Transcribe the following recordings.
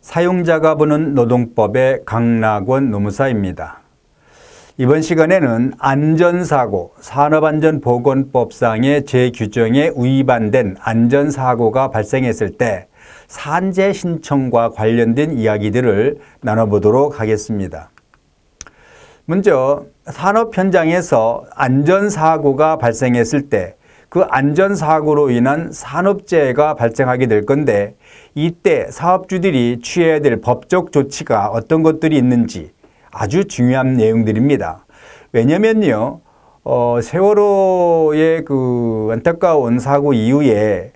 사용자가 보는 노동법의 강락원 노무사입니다. 이번 시간에는 안전사고, 산업안전보건법상의 제규정에 위반된 안전사고가 발생했을 때 산재 신청과 관련된 이야기들을 나눠보도록 하겠습니다. 먼저 산업 현장에서 안전사고가 발생했을 때그 안전사고로 인한 산업재해가 발생하게 될 건데 이때 사업주들이 취해야 될 법적 조치가 어떤 것들이 있는지 아주 중요한 내용들입니다. 왜냐면요. 어, 세월호의 그 안타까운 사고 이후에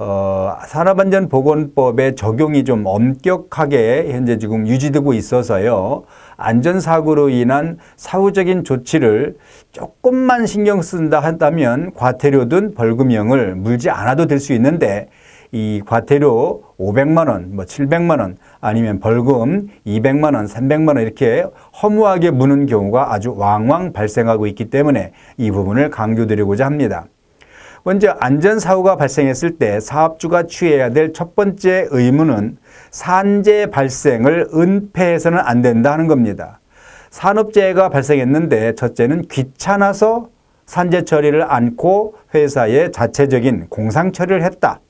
어, 산업안전보건법의 적용이 좀 엄격하게 현재 지금 유지되고 있어서요. 안전사고로 인한 사후적인 조치를 조금만 신경 쓴다 한다면 과태료든 벌금형을 물지 않아도 될 수 있는데 이 과태료 500만 원, 뭐 700만 원 아니면 벌금 200만 원, 300만 원 이렇게 허무하게 무는 경우가 아주 왕왕 발생하고 있기 때문에 이 부분을 강조드리고자 합니다. 먼저 안전사고가 발생했을 때 사업주가 취해야 될 첫 번째 의무는 산재 발생을 은폐해서는 안 된다 는 겁니다. 산업재해가 발생했는데 첫째는 귀찮아서 산재 처리를 않고 회사의 자체적인 공상 처리를 했다.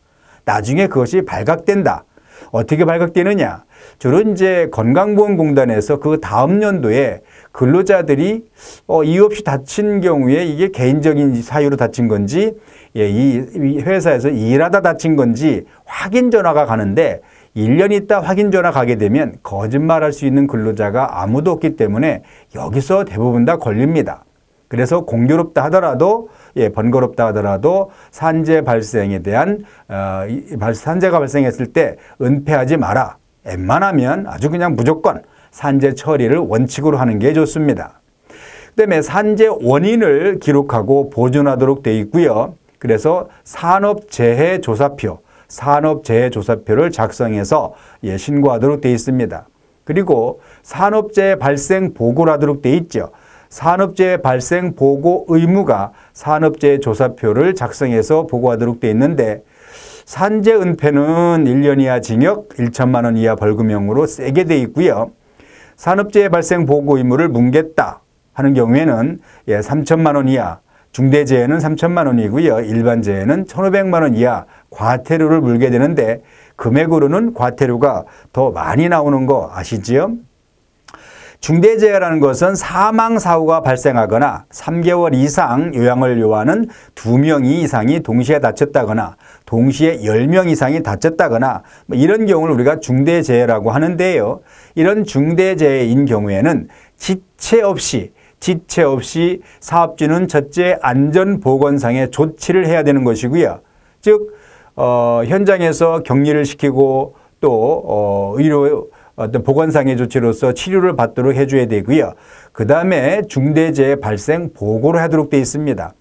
나중에 그것이 발각된다. 어떻게 발각되느냐? 주로 이제 건강보험공단에서 그 다음 연도에 근로자들이 어, 이유 없이 다친 경우에 이게 개인적인 사유로 다친 건지 예, 이 회사에서 일하다 다친 건지 확인 전화가 가는데 1년 있다 확인 전화 가게 되면 거짓말할 수 있는 근로자가 아무도 없기 때문에 여기서 대부분 다 걸립니다. 그래서 공교롭다 하더라도 예, 번거롭다 하더라도 산재 발생에 대한 어, 산재가 발생했을 때 은폐하지 마라. 웬만하면 아주 그냥 무조건 산재 처리를 원칙으로 하는 게 좋습니다. 그다음에 산재 원인을 기록하고 보존하도록 되어 있고요. 그래서 산업재해조사표, 산업재해조사표를 작성해서 예, 신고하도록 되어 있습니다. 그리고 산업재해 발생 보고를 하도록 되어 있죠. 산업재해 발생 보고 의무가 산업재해 조사표를 작성해서 보고하도록 돼 있는데 산재 은폐는 1년 이하 징역 1천만 원 이하 벌금형으로 세게 돼 있고요. 산업재해 발생 보고 의무를 뭉갰다 하는 경우에는 예, 3천만 원 이하 중대재해는 3천만 원이고요. 일반재해는 1,500만 원 이하 과태료를 물게 되는데 금액으로는 과태료가 더 많이 나오는 거 아시지요? 중대재해라는 것은 사망 사고가 발생하거나 3개월 이상 요양을 요하는 2명 이상이 동시에 다쳤다거나 동시에 10명 이상이 다쳤다거나 뭐 이런 경우를 우리가 중대재해라고 하는데요. 이런 중대재해인 경우에는 지체 없이 지체 없이 사업주는 첫째 안전보건상의 조치를 해야 되는 것이고요. 즉 어, 현장에서 격리를 시키고 또 어, 의료 어떤 보건상의 조치로서 치료를 받도록 해줘야 되고요. 그 다음에 중대재해 발생 보고를 하도록 돼 있습니다.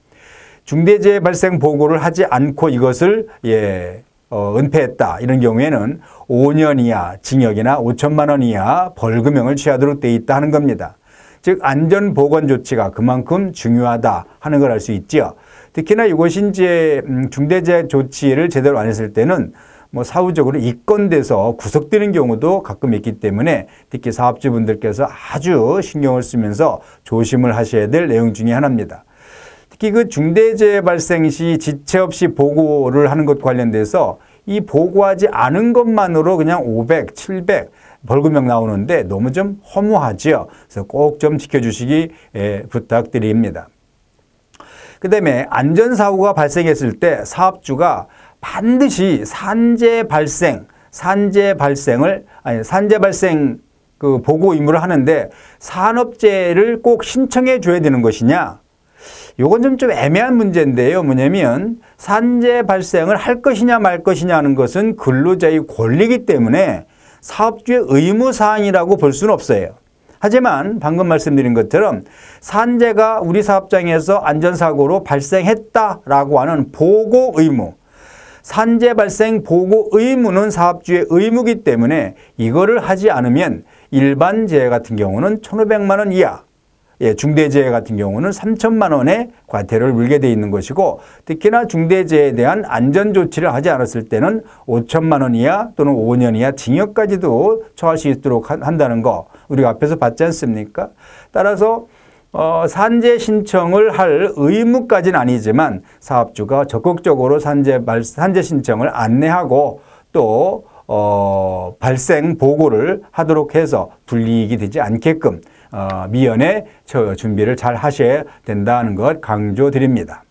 중대재해 발생 보고를 하지 않고 이것을 예, 어, 은폐했다 이런 경우에는 5년 이하 징역이나 5천만 원 이하 벌금형을 취하도록 돼 있다 하는 겁니다. 즉 안전보건 조치가 그만큼 중요하다 하는 걸 알 수있죠 특히나 이것이 이제 음, 중대재해 조치를 제대로 안 했을 때는 뭐 사후적으로 입건돼서 구속되는 경우도 가끔 있기 때문에 특히 사업주분들께서 아주 신경을 쓰면서 조심을 하셔야 될 내용 중에 하나입니다. 특히 그 중대재해 발생 시 지체 없이 보고를 하는 것 관련돼서 이 보고하지 않은 것만으로 그냥 500, 700 벌금형 나오는데 너무 좀 허무하지요. 그래서 꼭 좀 지켜주시기 예, 부탁드립니다. 그 다음에 안전사고가 발생했을 때 사업주가 반드시 산재 발생, 산재 발생을 아니 산재 발생 그 보고 의무를 하는데 산업재해를 꼭 신청해 줘야 되는 것이냐? 요건 좀, 좀 애매한 문제인데요. 뭐냐면 산재 발생을 할 것이냐 말 것이냐 하는 것은 근로자의 권리이기 때문에 사업주의 의무사항이라고 볼 수는 없어요. 하지만 방금 말씀드린 것처럼 산재가 우리 사업장에서 안전사고로 발생했다라고 하는 보고 의무, 산재 발생 보고 의무는 사업주의 의무이기 때문에 이거를 하지 않으면 일반 재해 같은 경우는 천오백만원 이하 예, 중대재해 같은 경우는 삼천만 원의 과태료를 물게 돼 있는 것이고 특히나 중대재해에 대한 안전조치를 하지 않았을 때는 오천만원 이하 또는 오 년 이하 징역까지도 처할 수 있도록 한다는 거 우리가 앞에서 봤지 않습니까? 따라서 어, 산재 신청을 할 의무까지는 아니지만 사업주가 적극적으로 산재, 발, 산재 신청을 안내하고 또 어, 발생 보고를 하도록 해서 불이익이 되지 않게끔 어, 미연에 저 준비를 잘 하셔야 된다는 것 강조드립니다.